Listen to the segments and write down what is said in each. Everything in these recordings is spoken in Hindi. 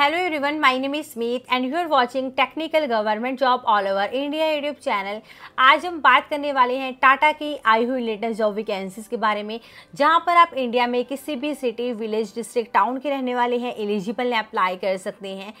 hello everyone, my name is Smith and you are watching technical government job all over India YouTube channel आज हम बात करने वाले हैं टाटा की आई हुई लेटेस्ट जॉब वैकेंसीज के बारे में जहां पर आप इंडिया में किसी भी सिटी विलेज डिस्ट्रिक्ट टाउन के रहने वाले हैं एलिजिबल हैं अप्लाई कर सकते हैं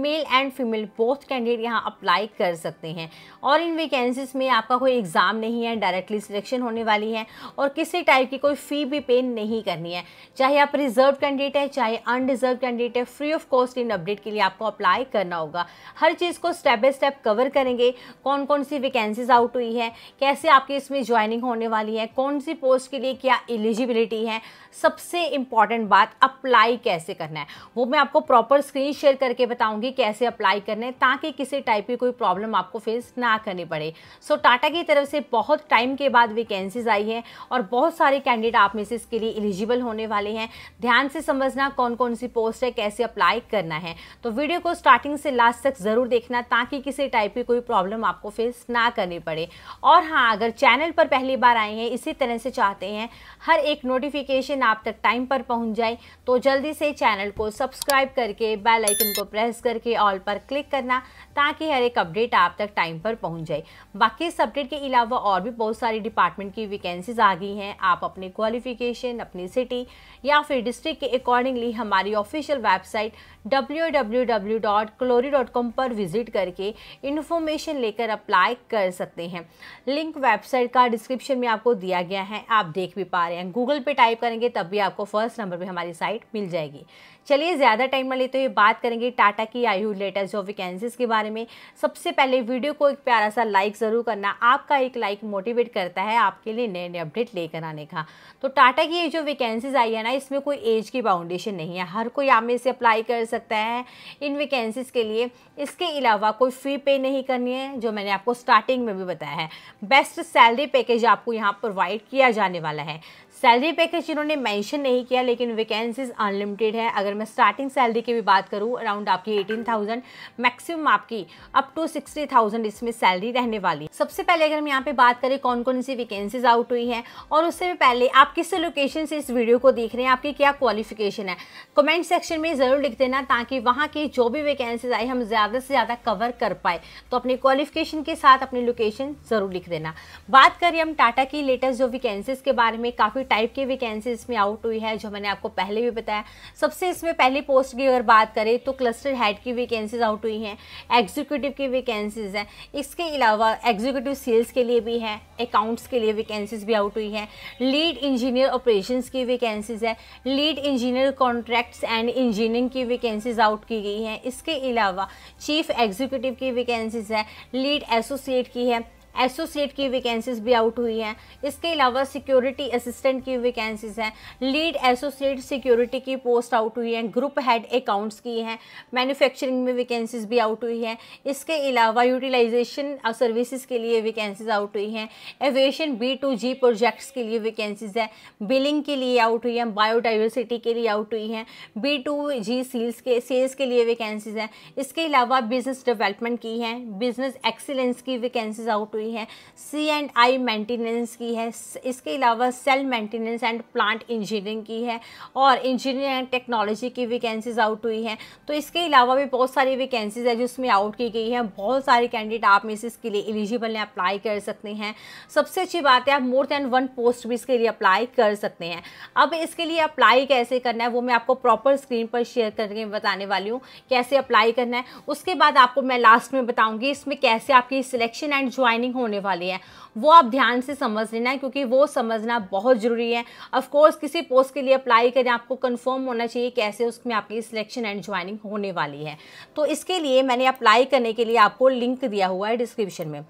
male and female both candidate यहाँ अप्लाई कर सकते हैं और इन वैकेंसीज में आपका कोई एग्ज़ाम नहीं है डायरेक्टली सिलेक्शन होने वाली है और किसी टाइप की कोई फ़ी भी पे नहीं करनी है चाहे आप रिजर्व कैंडिडेट है चाहे अनडिजर्व कैंडिडेट है फ्री ऑफ कॉस्ट इन अपडेट के लिए आपको अप्लाई करना होगा हर चीज़ को स्टेप बाय स्टेप कवर करेंगे कौन कौन सी वैकेंसीज आउट हुई है कैसे आपकी इसमें ज्वाइनिंग होने वाली है कौन सी पोस्ट के लिए क्या एलिजिबिलिटी है सबसे इंपॉर्टेंट बात अप्लाई कैसे करना है वो मैं आपको प्रॉपर स्क्रीन शेयर करके बताऊंगी कैसे अप्लाई करना है ताकि किसी टाइप की कोई प्रॉब्लम आपको फेस ना करनी पड़े सो so, टाटा की तरफ से बहुत टाइम के बाद वैकेंसीज आई हैं और बहुत सारे कैंडिडेट आप में से इसके लिए एलिजिबल होने वाले हैं ध्यान से समझना कौन कौन सी पोस्ट है कैसे अप्लाई करना करना है तो वीडियो को स्टार्टिंग से लास्ट तक ज़रूर देखना ताकि किसी टाइप की कोई प्रॉब्लम आपको फेस ना करनी पड़े और हाँ अगर चैनल पर पहली बार आए हैं इसी तरह से चाहते हैं हर एक नोटिफिकेशन आप तक टाइम पर पहुँच जाए तो जल्दी से चैनल को सब्सक्राइब करके बेल आइकन को प्रेस करके ऑल पर क्लिक करना ताकि हर एक अपडेट आप तक टाइम पर पहुँच जाए बाकी इस अपडेट के अलावा और भी बहुत सारी डिपार्टमेंट की वैकेंसीज आ गई हैं आप अपने क्वालिफिकेशन अपनी सिटी या फिर डिस्ट्रिक्ट के अकॉर्डिंगली हमारी ऑफिशियल वेबसाइट डब www.clori.com पर विजिट करके इन्फॉर्मेशन लेकर अप्लाई कर सकते हैं लिंक वेबसाइट का डिस्क्रिप्शन में आपको दिया गया है आप देख भी पा रहे हैं गूगल पे टाइप करेंगे तब भी आपको फर्स्ट नंबर पर हमारी साइट मिल जाएगी चलिए ज़्यादा टाइम ना लेते हुए बात करेंगे टाटा की आयु लेटेस्ट जॉब वैकेंसीज के बारे में सबसे पहले वीडियो को एक प्यारा सा लाइक ज़रूर करना आपका एक लाइक मोटिवेट करता है आपके लिए नए नए अपडेट लेकर आने का तो टाटा की ये जो वैकेंसीज आई है ना इसमें कोई एज की बाउंडेशन नहीं है हर कोई आप में से अप्लाई कर सकता है सकता है इन वैकेंसीज़ के लिए इसके अलावा कोई फ़ी पे नहीं करनी है जो मैंने आपको स्टार्टिंग में भी बताया है बेस्ट सैलरी पैकेज आपको यहाँ प्रोवाइड किया जाने वाला है सैलरी पैकेज इन्होंने मेंशन नहीं किया लेकिन वैकेंसीज अनलिमिटेड है अगर मैं स्टार्टिंग सैलरी की भी बात करूँ अराउंड आपकी 18,000 मैक्सिमम आपकी अप टू 60,000 इसमें सैलरी रहने वाली है सबसे पहले अगर हम यहाँ पे बात करें कौन कौन सी वैकेंसीज आउट हुई हैं और उससे भी पहले आप किस लोकेशन से इस वीडियो को देख रहे हैं आपकी क्या क्वालिफिकेशन है कमेंट सेक्शन में ज़रूर लिख देना ताकि वहाँ की जो भी वैकेंसीज आई हम ज़्यादा से ज़्यादा कवर कर पाए तो अपनी क्वालिफिकेशन के साथ अपनी लोकेशन ज़रूर लिख देना बात करें हम टाटा की लेटेस्ट जो वैकेंसीज के बारे में काफ़ी टाइप की वैकेंसी इसमें आउट हुई है जो मैंने आपको पहले भी बताया सबसे इसमें पहली पोस्ट की अगर बात करें तो क्लस्टर हेड की वैकेंसीज आउट हुई हैं एग्जीक्यूटिव की वैकेंसीज हैं इसके अलावा एग्जीक्यूटिव सेल्स के लिए भी है अकाउंट्स के लिए वैकेंसीज भी आउट हुई हैं लीड इंजीनियर ऑपरेशन की वैकेंसीज है lead engineer contracts and engineering की वैकेंसीज आउट की गई हैं इसके अलावा चीफ एग्जीक्यूटिव की वैकेंसीज है लीड एसोसिएट की है एसोसिएट की वैकेंसीज भी आउट हुई हैं इसके अलावा सिक्योरिटी असिस्टेंट की वैकेंसीज हैं लीड एसोसिएट सिक्योरिटी की पोस्ट आउट हुई हैं ग्रुप हेड अकाउंट्स की हैं मैन्युफैक्चरिंग में वैकेंसीज भी आउट हुई हैं इसके अलावा यूटिलाइजेशन सर्विसेज के लिए वैकेंसीज आउट हुई हैं aviation B to G projects के लिए वैकेंसीज हैं बिलिंग के लिए आउट हुई हैं बायोडाइवर्सिटी के लिए आउट हुई हैं बी टू जी सील्स के सेल्स के लिए वैकेंसीज हैं इसके अलावा बिजनेस डेवलपमेंट की हैं बिजनेस एक्सीलेंस की वैकेंसीज आउट हुई हुई हैं सी एंड आई मेंटेनेंस की है इसके अलावा cell maintenance and plant engineering की है और इंजीनियरिंग एंड टेक्नोलॉजी की वैकेंसीज आउट हुई हैं तो इसके अलावा भी बहुत सारी वैकेंसीज है जिसमें आउट की गई हैं बहुत सारे कैंडिडेट आप में से इसके लिए एलिजिबल हैं अप्लाई कर सकते हैं सबसे अच्छी बात है आप मोर देन वन पोस्ट भी इसके लिए अप्लाई कर सकते हैं अब इसके लिए अप्लाई कैसे करना है वो मैं आपको प्रॉपर स्क्रीन पर शेयर करके बताने वाली हूँ कैसे अप्लाई करना है उसके बाद आपको मैं लास्ट में बताऊँगी इसमें कैसे आपकी सिलेक्शन एंड ज्वाइनिंग ट्रेनिंग होने वाली है वो आप ध्यान से समझ लेना क्योंकि वो समझना बहुत ज़रूरी है ऑफ कोर्स किसी पोस्ट के लिए अप्लाई करें आपको कंफर्म होना चाहिए कैसे उसमें आपकी सिलेक्शन एंड ज्वाइनिंग होने वाली है तो इसके लिए मैंने अप्लाई करने के लिए आपको लिंक दिया हुआ है डिस्क्रिप्शन में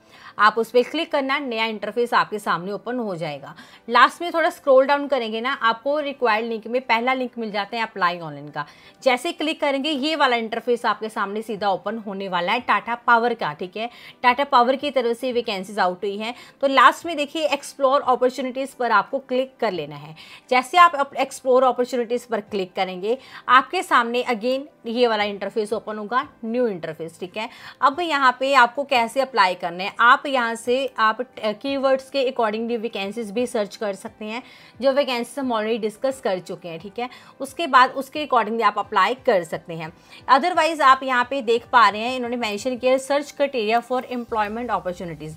आप उस पर क्लिक करना नया इंटरफेस आपके सामने ओपन हो जाएगा लास्ट में थोड़ा स्क्रोल डाउन करेंगे ना आपको रिक्वायर्ड लिंक में पहला लिंक मिल जाता है अप्लाई ऑनलाइन का जैसे क्लिक करेंगे ये वाला इंटरफेस आपके सामने सीधा ओपन होने वाला है टाटा पावर का ठीक है टाटा पावर की तरफ से वे वैकेंसीज आउट हुई हैं तो लास्ट में देखिए एक्सप्लोर अपॉर्चुनिटीज़ पर आपको क्लिक कर लेना है जैसे आप एक्सप्लोर अपॉर्चुनिटीज़ पर क्लिक करेंगे आपके सामने अगेन ये वाला इंटरफेस ओपन होगा न्यू इंटरफेस ठीक है अब यहाँ पे आपको कैसे अप्लाई करना है आप यहाँ से आप कीवर्ड्स के अकॉर्डिंगली वैकेंसीज भी सर्च कर सकते हैं जो वैकेंसीज हम ऑलरेडी डिस्कस कर चुके हैं ठीक है उसके बाद उसके अकॉर्डिंगली आप अप्लाई कर सकते हैं अदरवाइज आप यहाँ पे देख पा रहे हैं इन्होंने मैंशन किया search criteria for employment opportunities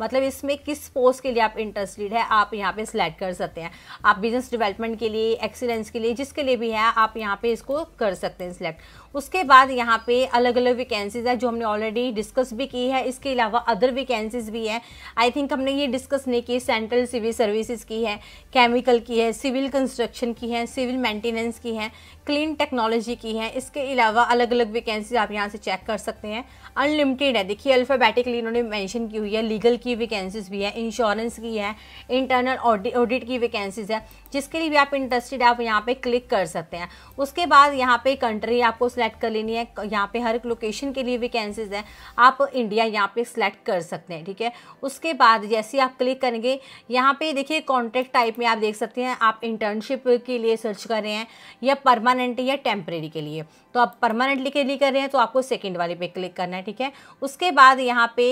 मतलब इसमें किस पोस्ट के लिए आप इंटरेस्टेड है आप यहाँ पे सिलेक्ट कर सकते हैं आप बिजनेस डेवलपमेंट के लिए एक्सीलेंस के लिए जिसके लिए भी है आप यहाँ पे इसको कर सकते हैं सिलेक्ट उसके बाद यहाँ पे अलग अलग वैकेंसीज है जो हमने ऑलरेडी डिस्कस भी की है इसके अलावा अदर वैकेंसीज भी हैं आई थिंक हमने ये डिस्कस नहीं की सेंट्रल सिविल सर्विसेज की है केमिकल की है सिविल कंस्ट्रक्शन की है सिविल मेंटेनेंस की है क्लीन टेक्नोलॉजी की है इसके अलावा अलग अलग वैकेंसीज आप यहाँ से चेक कर सकते हैं अनलिमिटेड है देखिए अल्फ़ाबेटिकली इन्होंने मैंशन की हुई है लीगल की की वैकेंसीज भी है इंश्योरेंस की है इंटरनल ऑडिट की वैकेंसीज है जिसके लिए भी आप इंटरेस्टेड आप यहाँ पे क्लिक कर सकते हैं उसके बाद यहाँ पे कंट्री आपको सिलेक्ट कर लेनी है यहाँ पे हर एक लोकेशन के लिए वैकेंसीज है आप इंडिया यहाँ पे सिलेक्ट कर सकते हैं ठीक है उसके बाद जैसे आप क्लिक करेंगे यहाँ पे देखिए कॉन्ट्रैक्ट टाइप में आप देख सकते हैं आप इंटर्नशिप के लिए सर्च कर रहे हैं या परमानेंट या टेम्परेरी के लिए तो आप परमानेंटली के लिए कर रहे हैं तो आपको सेकेंड वाले पे क्लिक करना है ठीक है उसके बाद यहाँ पे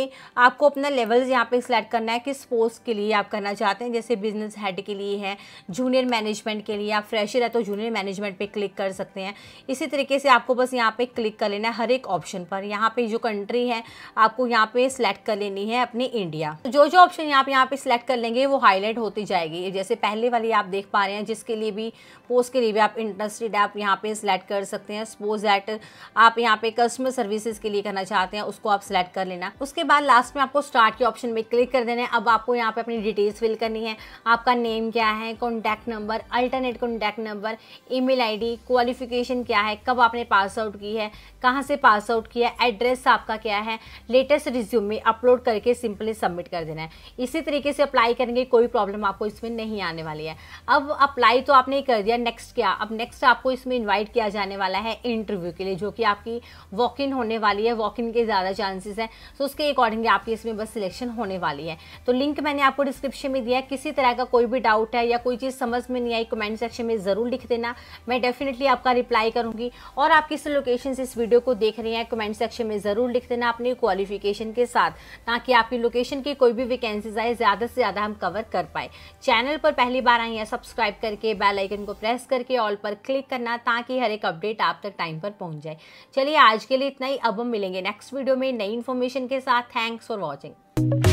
आपको अपना लेवल्स यहाँ पे सिलेक्ट करना है किस पोस्ट के लिए आप करना चाहते हैं जैसे बिजनेस हेड के लिए है जूनियर मैनेजमेंट के लिए आप फ्रेशर है तो जूनियर मैनेजमेंट पर क्लिक कर सकते हैं इसी तरीके से आपको बस यहाँ पर क्लिक कर लेना है हर एक ऑप्शन पर यहाँ पर जो कंट्री है आपको यहाँ पर सिलेक्ट कर लेनी है अपनी इंडिया तो जो जो ऑप्शन आप यहाँ पर सिलेक्ट कर लेंगे वो हाईलाइट होती जाएगी जैसे पहले वाली आप देख पा रहे हैं जिसके लिए भी पोस्ट के लिए भी आप इंटरेस्टेड आप यहाँ पर सिलेक्ट कर सकते हैं सपोज दैट आप यहाँ पे कस्टमर सर्विसेज के लिए करना चाहते हैं उसको आप सिलेक्ट कर लेना उसके बाद लास्ट में आपको स्टार्ट के ऑप्शन में क्लिक कर देना है अब आपको यहाँ पे अपनी डिटेल्स फिल करनी है आपका नेम क्या है contact number alternate contact number email qualification क्या है कब आपने पास आउट की है कहाँ से पास आउट किया है एड्रेस आपका क्या है लेटेस्ट रिज्यूम में अपलोड करके सिंपली सबमिट कर देना है इसी तरीके से अप्लाई करेंगे कोई प्रॉब्लम आपको इसमें नहीं आने वाली है अब अप्लाई तो आपने कर दिया नेक्स्ट क्या अब नेक्स्ट आपको इसमें इनवाइट किया जाने वाला है इंटरव्यू के लिए जो कि आपकी वॉक इन होने वाली है वॉक इन के ज़्यादा चांसेस हैं सो उसके अकॉर्डिंग आपकी इसमें बस सिलेक्शन होने वाली है तो लिंक मैंने आपको डिस्क्रिप्शन में दिया है किसी तरह का कोई भी डाउट है या कोई चीज़ समझ में नहीं आई कमेंट सेक्शन में ज़रूर लिख देना मैं डेफिनेटली आपका रिप्लाई करूँगी और आप किस लोकेशन से इस वीडियो को देख रही हैं कमेंट सेक्शन में ज़रूर लिख देना अपनी क्वालिफिकेशन के साथ ताकि आपकी लोकेशन की कोई भी वैकेंसीज आए ज़्यादा से ज़्यादा हम कवर कर पाए चैनल पर पहली बार आई हैं सब्सक्राइब करके बेल आइकन को प्रेस करके ऑल पर क्लिक करना ताकि हर एक अपडेट आप तक टाइम टाइम पर पहुंच जाए चलिए आज के लिए इतना ही अब हम मिलेंगे नेक्स्ट वीडियो में नई इन्फॉर्मेशन के साथ थैंक्स फॉर वॉचिंग